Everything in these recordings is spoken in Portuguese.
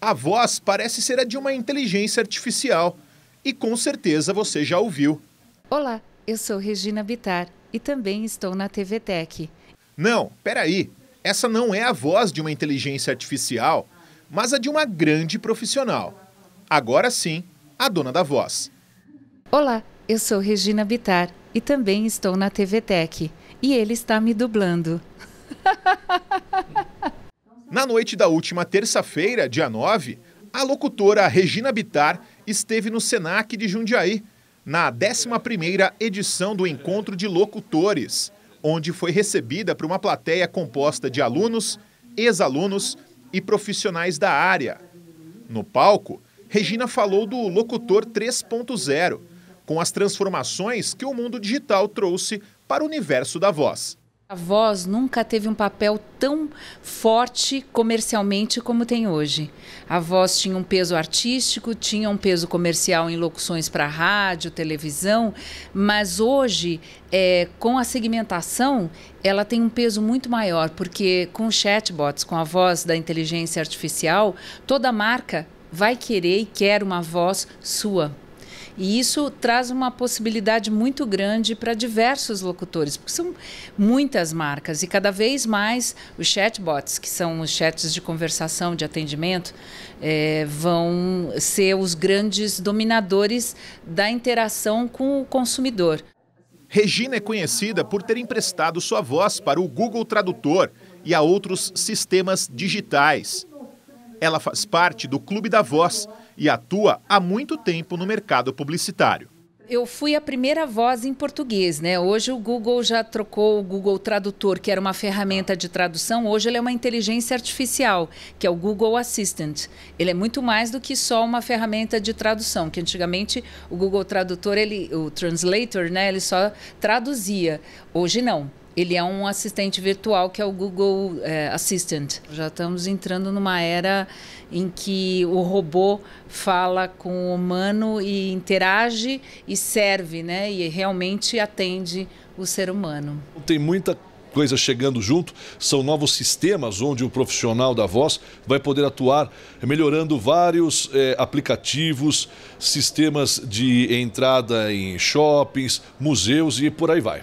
A voz parece ser a de uma inteligência artificial e com certeza você já ouviu. Olá, eu sou Regina Bitar e também estou na TV Tech. Não, peraí. Essa não é a voz de uma inteligência artificial, mas a de uma grande profissional. Agora sim, a dona da voz. Olá, eu sou Regina Bitar e também estou na TV Tech. E ele está me dublando. Na noite da última terça-feira, dia 9, a locutora Regina Bitar esteve no Senac de Jundiaí, na 11ª edição do Encontro de Locutores, onde foi recebida por uma plateia composta de alunos, ex-alunos e profissionais da área. No palco, Regina falou do Locutor 3.0, com as transformações que o mundo digital trouxe para o universo da voz. A voz nunca teve um papel tão forte comercialmente como tem hoje. A voz tinha um peso artístico, tinha um peso comercial em locuções para rádio, televisão, mas hoje, é, com a segmentação, ela tem um peso muito maior, porque com chatbots, com a voz da inteligência artificial, toda marca vai querer e quer uma voz sua. E isso traz uma possibilidade muito grande para diversos locutores, porque são muitas marcas e cada vez mais os chatbots, que são os chats de conversação, de atendimento, é, vão ser os grandes dominadores da interação com o consumidor. Regina é conhecida por ter emprestado sua voz para o Google Tradutor e a outros sistemas digitais. Ela faz parte do Clube da Voz, e atua há muito tempo no mercado publicitário eu fui a primeira voz em português, né? Hoje o Google já trocou o Google Tradutor, que era uma ferramenta de tradução, hoje ele é uma inteligência artificial, que é o Google Assistant. Ele é muito mais do que só uma ferramenta de tradução, que antigamente o Google Tradutor, ele, o translator, né, ele só traduzia. Hoje não. Ele é um assistente virtual que é o Google é, Assistant. Já estamos entrando numa era em que o robô fala com o humano e interage e serve, né? E realmente atende o ser humano. Tem muita coisa chegando junto, são novos sistemas onde o profissional da voz vai poder atuar melhorando vários é, aplicativos, sistemas de entrada em shoppings, museus e por aí vai.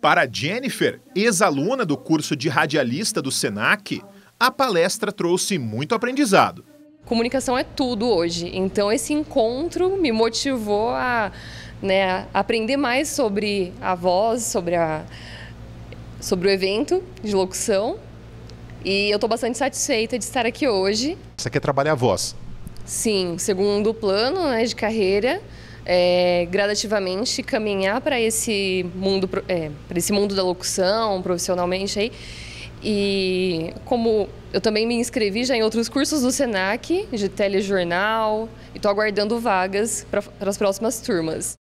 Para Jennifer, ex-aluna do curso de radialista do SENAC, a palestra trouxe muito aprendizado. Comunicação é tudo hoje, então esse encontro me motivou a né, aprender mais sobre a voz, sobre, a, sobre o evento de locução. E eu estou bastante satisfeita de estar aqui hoje. Você quer trabalhar a voz? Sim, segundo plano né, de carreira é, gradativamente caminhar para esse mundo, é, para esse mundo da locução, profissionalmente aí. E como eu também me inscrevi já em outros cursos do Senac, de telejornal, e estou aguardando vagas para as próximas turmas.